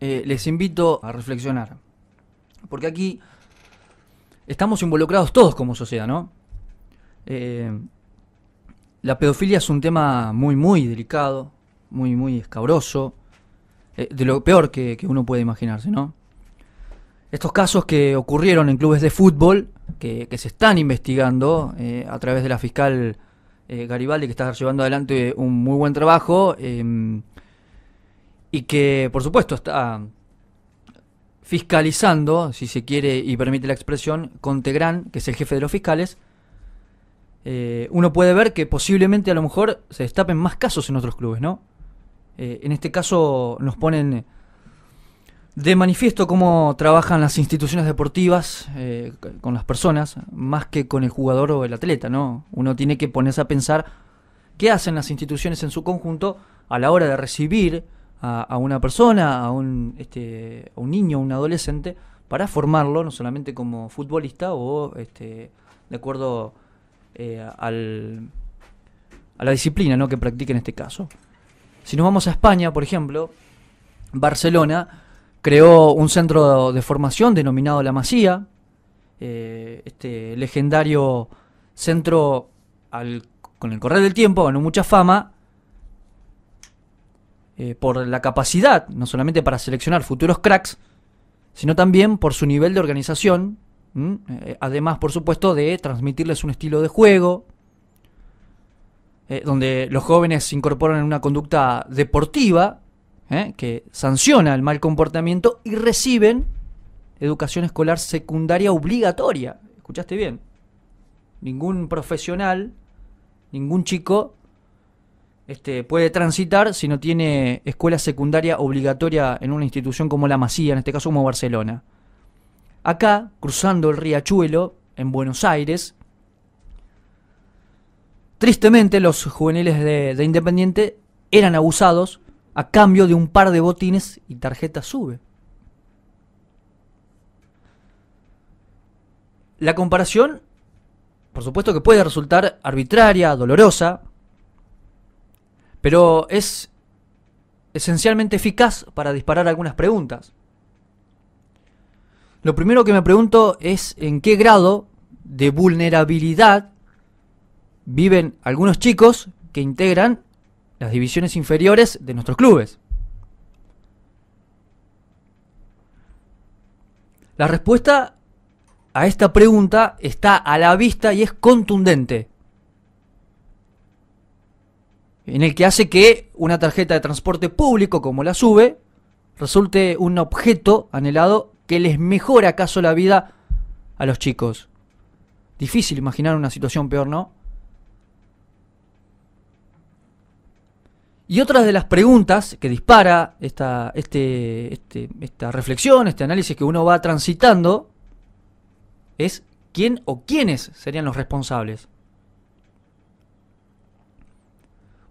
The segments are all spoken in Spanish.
Eh, les invito a reflexionar. Porque aquí estamos involucrados todos como sociedad, ¿no? Eh, la pedofilia es un tema muy, muy delicado, muy, muy escabroso, eh, de lo peor que, uno puede imaginarse, ¿no? Estos casos que ocurrieron en clubes de fútbol, que, se están investigando a través de la fiscal Garibaldi, que está llevando adelante un muy buen trabajo, em, y que, por supuesto, está fiscalizando, si se quiere y permite la expresión, con Tegrán, que es el jefe de los fiscales, eh, uno puede ver que posiblemente a lo mejor se destapen más casos en otros clubes, ¿no? Eh, en este caso nos ponen de manifiesto cómo trabajan las instituciones deportivas eh, con las personas, más que con el jugador o el atleta, ¿no? Uno tiene que ponerse a pensar qué hacen las instituciones en su conjunto a la hora de recibir a, una persona, a un, este, niño, a un adolescente, para formarlo no solamente como futbolista o este, de acuerdo eh, a la disciplina ¿no? que practique en este caso. Si nos vamos a España, por ejemplo, Barcelona creó un centro de formación denominado La Masía, eh, este legendario centro con el correr del tiempo ganó mucha fama eh, por la capacidad, no solamente para seleccionar futuros cracks, sino también por su nivel de organización, eh, además, por supuesto, de transmitirles un estilo de juego, eh, donde los jóvenes se incorporan en una conducta deportiva, que sanciona el mal comportamiento y reciben educación escolar secundaria obligatoria. ¿Escuchaste bien? Ningún profesional, ningún chico este, puede transitar si no tiene escuela secundaria obligatoria en una institución como la Masía, en este caso como Barcelona. Acá, cruzando el riachuelo, en Buenos Aires, tristemente los juveniles de, de Independiente eran abusados a cambio de un par de botines y tarjeta sube. La comparación, por supuesto que puede resultar arbitraria, dolorosa, pero es esencialmente eficaz para disparar algunas preguntas. Lo primero que me pregunto es en qué grado de vulnerabilidad viven algunos chicos que integran las divisiones inferiores de nuestros clubes. La respuesta a esta pregunta está a la vista y es contundente en el que hace que una tarjeta de transporte público como la SUBE resulte un objeto anhelado que les mejora acaso la vida a los chicos. Difícil imaginar una situación peor, ¿no? Y otra de las preguntas que dispara esta, este, este, esta reflexión, este análisis que uno va transitando, es quién o quiénes serían los responsables.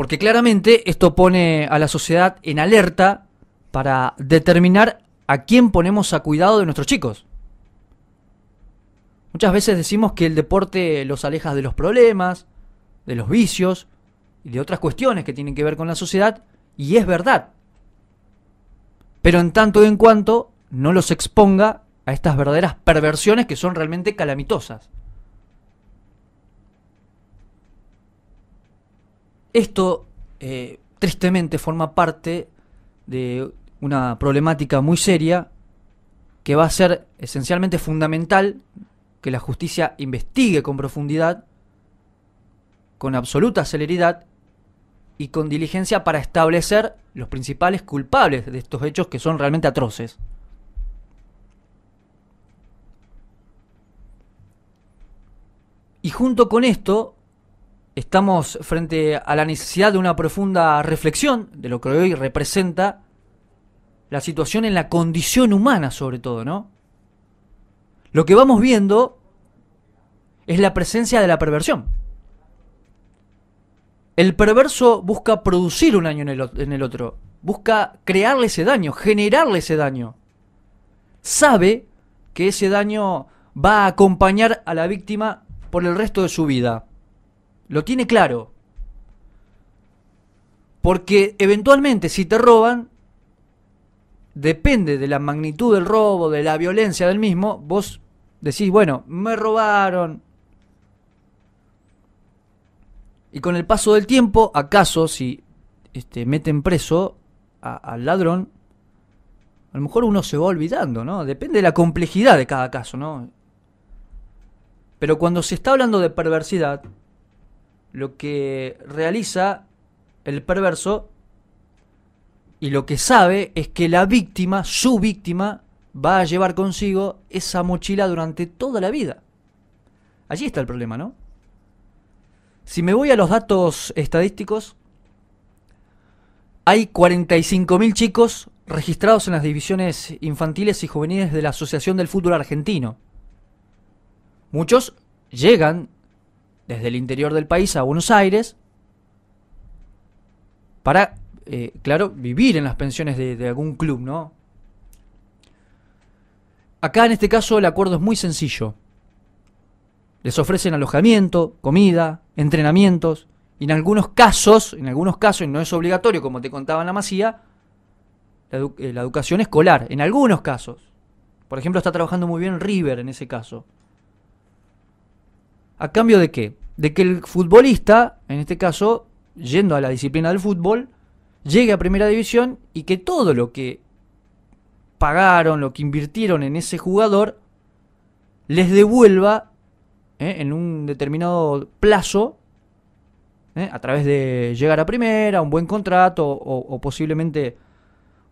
Porque claramente esto pone a la sociedad en alerta para determinar a quién ponemos a cuidado de nuestros chicos. Muchas veces decimos que el deporte los aleja de los problemas, de los vicios y de otras cuestiones que tienen que ver con la sociedad, y es verdad. Pero en tanto y en cuanto no los exponga a estas verdaderas perversiones que son realmente calamitosas. Esto, eh, tristemente, forma parte de una problemática muy seria que va a ser esencialmente fundamental que la justicia investigue con profundidad, con absoluta celeridad y con diligencia para establecer los principales culpables de estos hechos que son realmente atroces. Y junto con esto, Estamos frente a la necesidad de una profunda reflexión de lo que hoy representa la situación en la condición humana, sobre todo, ¿no? Lo que vamos viendo es la presencia de la perversión. El perverso busca producir un daño en el, otro, busca crearle ese daño, generarle ese daño. Sabe que ese daño va a acompañar a la víctima por el resto de su vida. Lo tiene claro. Porque eventualmente si te roban, depende de la magnitud del robo, de la violencia del mismo, vos decís, bueno, me robaron. Y con el paso del tiempo, acaso si este, meten preso al ladrón, a lo mejor uno se va olvidando, ¿no? Depende de la complejidad de cada caso, ¿no? Pero cuando se está hablando de perversidad, lo que realiza el perverso y lo que sabe es que la víctima, su víctima, va a llevar consigo esa mochila durante toda la vida. Allí está el problema, ¿no? Si me voy a los datos estadísticos, hay 45.000 chicos registrados en las divisiones infantiles y juveniles de la Asociación del Fútbol Argentino. Muchos llegan desde el interior del país a Buenos Aires para, eh, claro, vivir en las pensiones de, algún club, ¿no? Acá en este caso el acuerdo es muy sencillo. Les ofrecen alojamiento, comida, entrenamientos, y en algunos casos, en algunos casos, y no es obligatorio, como te contaba la Masía, la, eh, la, educación escolar, en algunos casos. Por ejemplo, está trabajando muy bien River en ese caso. ¿A cambio de qué? de que el futbolista, en este caso, yendo a la disciplina del fútbol, llegue a primera división y que todo lo que pagaron, lo que invirtieron en ese jugador, les devuelva eh, en un determinado plazo, eh, a través de llegar a primera, un buen contrato o, o posiblemente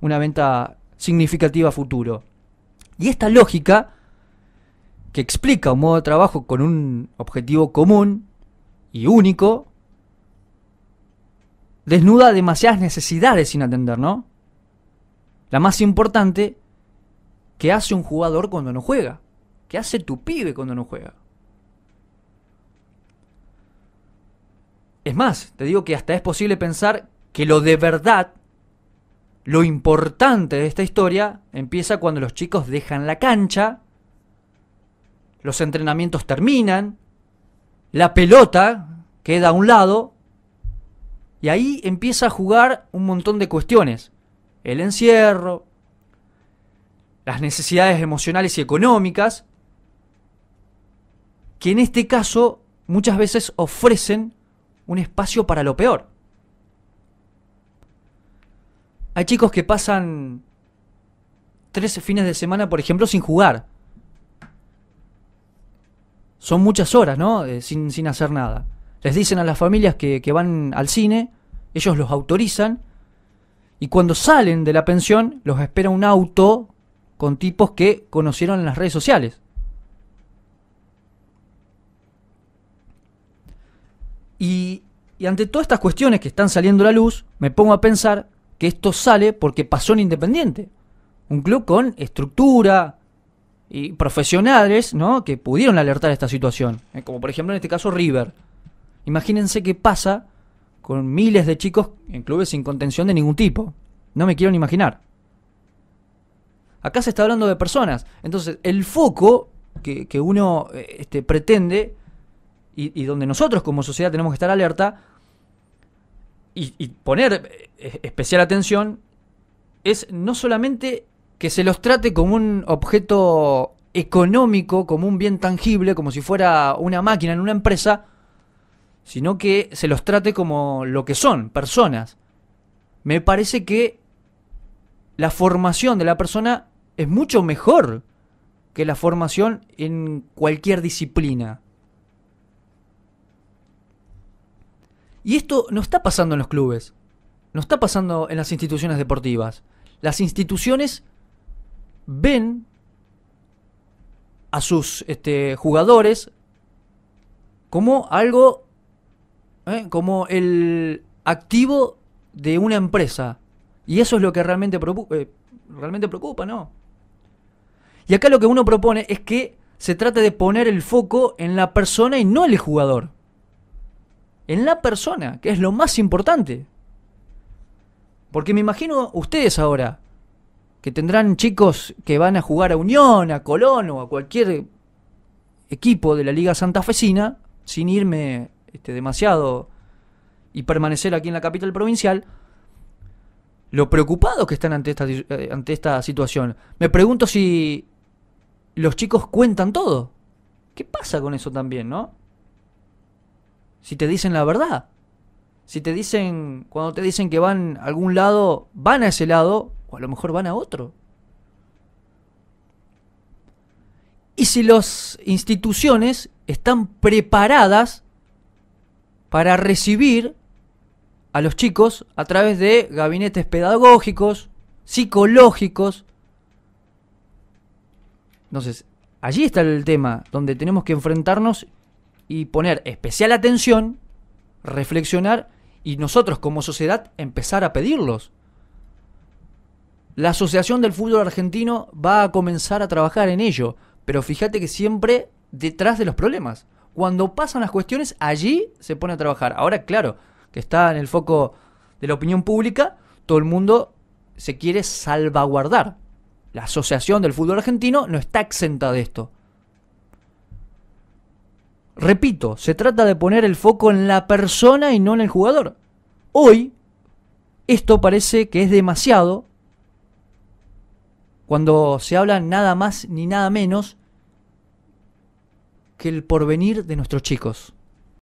una venta significativa a futuro. Y esta lógica, que explica un modo de trabajo con un objetivo común, y único, desnuda demasiadas necesidades sin atender, ¿no? La más importante que hace un jugador cuando no juega, que hace tu pibe cuando no juega. Es más, te digo que hasta es posible pensar que lo de verdad, lo importante de esta historia, empieza cuando los chicos dejan la cancha, los entrenamientos terminan, la pelota queda a un lado y ahí empieza a jugar un montón de cuestiones. El encierro, las necesidades emocionales y económicas, que en este caso muchas veces ofrecen un espacio para lo peor. Hay chicos que pasan tres fines de semana, por ejemplo, sin jugar son muchas horas, ¿no? Eh, sin, hacer nada. Les dicen a las familias que, van al cine, ellos los autorizan, y cuando salen de la pensión, los espera un auto con tipos que conocieron en las redes sociales. Y, y, ante todas estas cuestiones que están saliendo a la luz, me pongo a pensar que esto sale porque pasó en Independiente. Un club con estructura, y profesionales ¿no? que pudieron alertar a esta situación, ¿eh? como por ejemplo en este caso River. Imagínense qué pasa con miles de chicos en clubes sin contención de ningún tipo. No me quiero ni imaginar. Acá se está hablando de personas. Entonces, el foco que, uno eh, este, pretende y, donde nosotros como sociedad tenemos que estar alerta y, y poner eh, especial atención es no solamente que se los trate como un objeto económico, como un bien tangible, como si fuera una máquina en una empresa, sino que se los trate como lo que son, personas. Me parece que la formación de la persona es mucho mejor que la formación en cualquier disciplina. Y esto no está pasando en los clubes, no está pasando en las instituciones deportivas. Las instituciones ven a sus este, jugadores como algo, eh, como el activo de una empresa. Y eso es lo que realmente, preocupa, eh, realmente preocupa, ¿no? Y acá lo que uno propone es que se trate de poner el foco en la persona y no en el jugador. En la persona, que es lo más importante. Porque me imagino ustedes ahora, que tendrán chicos que van a jugar a Unión, a Colón o a cualquier equipo de la Liga Santafesina, sin irme este, demasiado y permanecer aquí en la capital provincial, lo preocupados que están ante esta, eh, ante esta situación. Me pregunto si los chicos cuentan todo. ¿Qué pasa con eso también, no? Si te dicen la verdad. Si te dicen, cuando te dicen que van a algún lado, van a ese lado o a lo mejor van a otro. Y si las instituciones están preparadas para recibir a los chicos a través de gabinetes pedagógicos, psicológicos. Entonces, allí está el tema donde tenemos que enfrentarnos y poner especial atención, reflexionar y nosotros como sociedad empezar a pedirlos. La Asociación del Fútbol Argentino va a comenzar a trabajar en ello, pero fíjate que siempre detrás de los problemas. Cuando pasan las cuestiones, allí se pone a trabajar. Ahora, claro, que está en el foco de la opinión pública, todo el mundo se quiere salvaguardar. La Asociación del Fútbol Argentino no está exenta de esto. Repito, se trata de poner el foco en la persona y no en el jugador. Hoy, esto parece que es demasiado cuando se habla nada más ni nada menos que el porvenir de nuestros chicos.